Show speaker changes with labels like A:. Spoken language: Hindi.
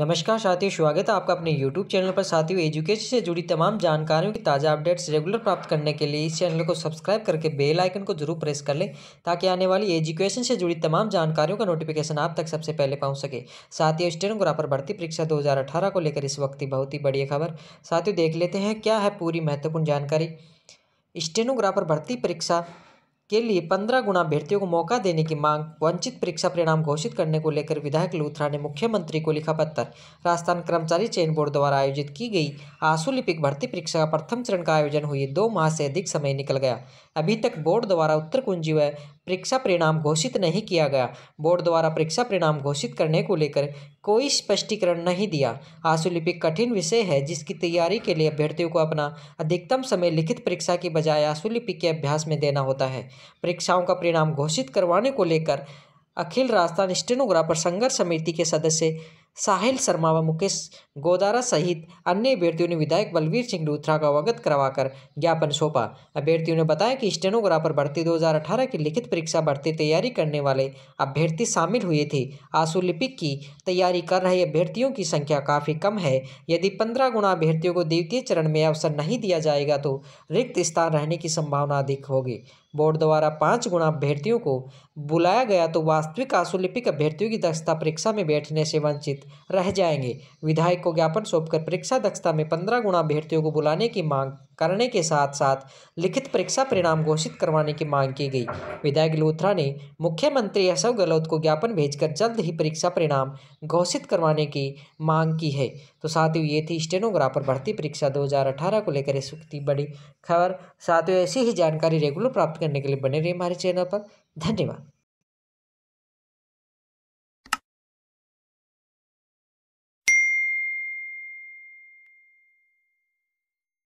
A: नमस्कार साथियों स्वागत है आपका अपने YouTube चैनल पर साथियों एजुकेशन से जुड़ी तमाम जानकारियों की ताज़ा अपडेट्स रेगुलर प्राप्त करने के लिए इस चैनल को सब्सक्राइब करके बेल आइकन को जरूर प्रेस कर लें ताकि आने वाली एजुकेशन से जुड़ी तमाम जानकारियों का नोटिफिकेशन आप तक सबसे पहले पहुंच सके साथियों स्टेनोग्राफर भर्ती परीक्षा दो को लेकर इस वक्त की बहुत ही बढ़िया खबर साथियों देख लेते हैं क्या है पूरी महत्वपूर्ण जानकारी स्टेनोग्राफर भर्ती परीक्षा के लिए पंद्रह गुना अभ्यर्थियों को मौका देने की मांग वंचित परीक्षा परिणाम घोषित करने को लेकर विधायक लूथरा ने मुख्यमंत्री को लिखा पत्र राजस्थान कर्मचारी चयन बोर्ड द्वारा आयोजित की गई आंसुलिपिक भर्ती परीक्षा का प्रथम चरण का आयोजन हुए दो माह से अधिक समय निकल गया अभी तक बोर्ड द्वारा उत्तर कुंजी व परीक्षा परिणाम घोषित नहीं किया गया बोर्ड द्वारा परीक्षा परिणाम घोषित करने को लेकर कोई स्पष्टीकरण नहीं दिया आशुलिपिक कठिन विषय है जिसकी तैयारी के लिए अभ्यर्थियों को अपना अधिकतम समय लिखित परीक्षा की बजाय आशुलिपिक के अभ्यास में देना होता है परीक्षाओं का परिणाम घोषित करवाने को लेकर अखिल राजस्थान स्टेनोग्राफर संघर्ष समिति के सदस्य साहिल शर्मा व मुकेश गोदारा सहित अन्य अभ्यर्थियों ने विधायक बलवीर सिंह लूथरा का अवगत करवाकर ज्ञापन सौंपा अभ्यर्थियों ने बताया कि स्टेनोग्राफर भर्ती 2018 की लिखित परीक्षा भर्ती तैयारी करने वाले अभ्यर्थी शामिल हुए थे आंसू लिपिक की तैयारी कर रहे अभ्यर्थियों की संख्या काफ़ी कम है यदि पंद्रह गुणा अभ्यर्थियों को द्वितीय चरण में अवसर नहीं दिया जाएगा तो रिक्त स्थान रहने की संभावना अधिक होगी बोर्ड द्वारा पाँच गुणा अभ्यर्थियों को बुलाया गया तो वास्तविक आंसुलिपिक अभ्यर्थियों की दक्षता परीक्षा में बैठने से वंचित वंचित रह जाएंगे विधायक को ज्ञापन सौंपकर परीक्षा दक्षता में पंद्रह गुणा अभ्यर्थियों को बुलाने की मांग करने के साथ साथ लिखित परीक्षा परिणाम घोषित करवाने की मांग की गई विधायक लोथरा ने मुख्यमंत्री अशोक गहलोत को ज्ञापन भेजकर जल्द ही परीक्षा परिणाम घोषित करवाने की मांग की है तो साथियों ये थी स्टेनोग्राफर भर्ती परीक्षा 2018 को लेकर इस वक्त की बड़ी खबर साथियों ऐसी ही जानकारी रेगुलर प्राप्त करने के लिए बने रही हमारे चैनल पर धन्यवाद